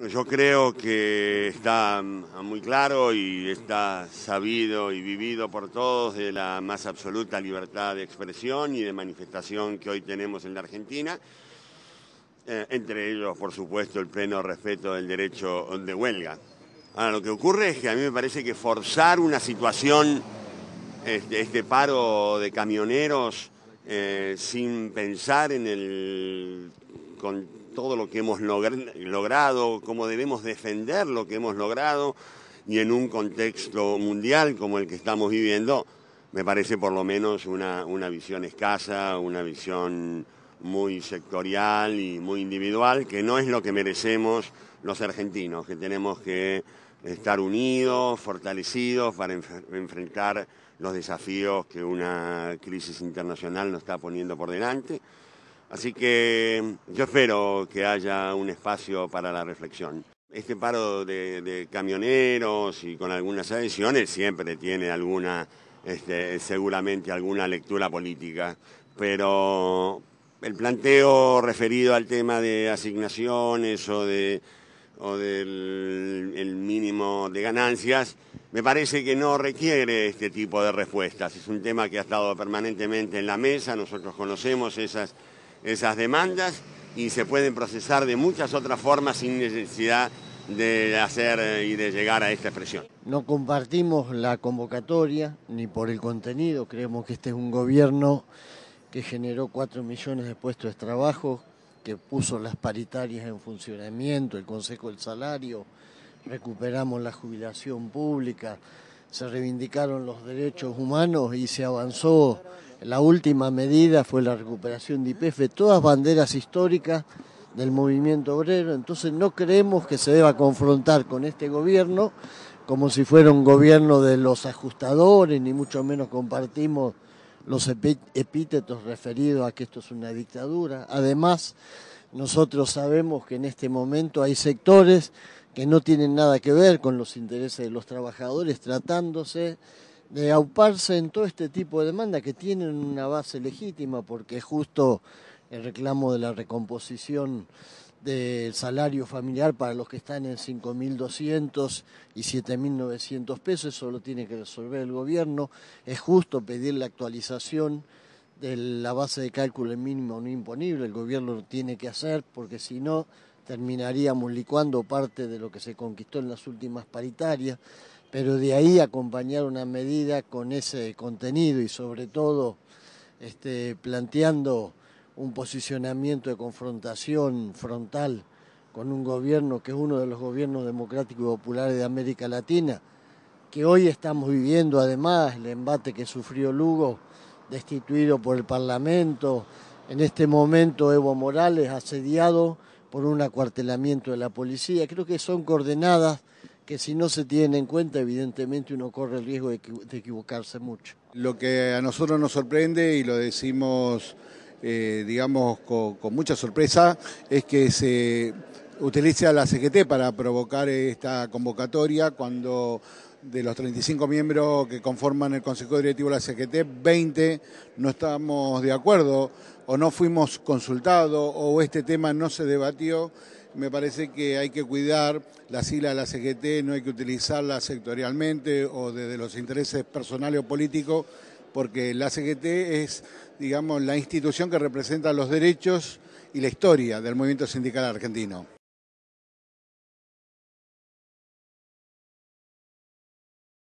Yo creo que está mm, muy claro y está sabido y vivido por todos de la más absoluta libertad de expresión y de manifestación que hoy tenemos en la Argentina, eh, entre ellos, por supuesto, el pleno respeto del derecho de huelga. Ahora, lo que ocurre es que a mí me parece que forzar una situación, este, este paro de camioneros, eh, sin pensar en el todo lo que hemos logrado, cómo debemos defender lo que hemos logrado y en un contexto mundial como el que estamos viviendo, me parece por lo menos una, visión escasa, una visión muy sectorial y muy individual, que no es lo que merecemos los argentinos, que tenemos que estar unidos, fortalecidos para enfrentar los desafíos que una crisis internacional nos está poniendo por delante. Así que yo espero que haya un espacio para la reflexión. Este paro de, camioneros y con algunas adiciones siempre tiene alguna, este, seguramente alguna lectura política, pero el planteo referido al tema de asignaciones o del mínimo de ganancias, me parece que no requiere este tipo de respuestas. Es un tema que ha estado permanentemente en la mesa, nosotros conocemos esas esas demandas y se pueden procesar de muchas otras formas sin necesidad de hacer eh, y de llegar a esta expresión. No compartimos la convocatoria ni por el contenido, creemos que este es un gobierno que generó 4 millones de puestos de trabajo, que puso las paritarias en funcionamiento, el Consejo del Salario, recuperamos la jubilación pública, se reivindicaron los derechos humanos y se avanzó la última medida fue la recuperación de IPF, todas banderas históricas del movimiento obrero, entonces no creemos que se deba confrontar con este gobierno como si fuera un gobierno de los ajustadores, ni mucho menos compartimos los epítetos referidos a que esto es una dictadura. Además, nosotros sabemos que en este momento hay sectores que no tienen nada que ver con los intereses de los trabajadores tratándose de auparse en todo este tipo de demandas que tienen una base legítima porque es justo el reclamo de la recomposición del salario familiar para los que están en 5.200 y 7.900 pesos, eso lo tiene que resolver el gobierno, es justo pedir la actualización de la base de cálculo mínimo no imponible, el gobierno lo tiene que hacer porque si no terminaríamos licuando parte de lo que se conquistó en las últimas paritarias pero de ahí acompañar una medida con ese contenido y sobre todo este, planteando un posicionamiento de confrontación frontal con un gobierno que es uno de los gobiernos democráticos y populares de América Latina, que hoy estamos viviendo además el embate que sufrió Lugo, destituido por el Parlamento, en este momento Evo Morales asediado por un acuartelamiento de la policía. Creo que son coordenadas que si no se tiene en cuenta, evidentemente uno corre el riesgo de, equivocarse mucho. Lo que a nosotros nos sorprende y lo decimos, eh, digamos, con, mucha sorpresa, es que se a la CGT para provocar esta convocatoria cuando de los 35 miembros que conforman el Consejo Directivo de la CGT, 20 no estábamos de acuerdo o no fuimos consultados o este tema no se debatió me parece que hay que cuidar la sigla de la CGT, no hay que utilizarla sectorialmente o desde los intereses personales o políticos, porque la CGT es, digamos, la institución que representa los derechos y la historia del movimiento sindical argentino.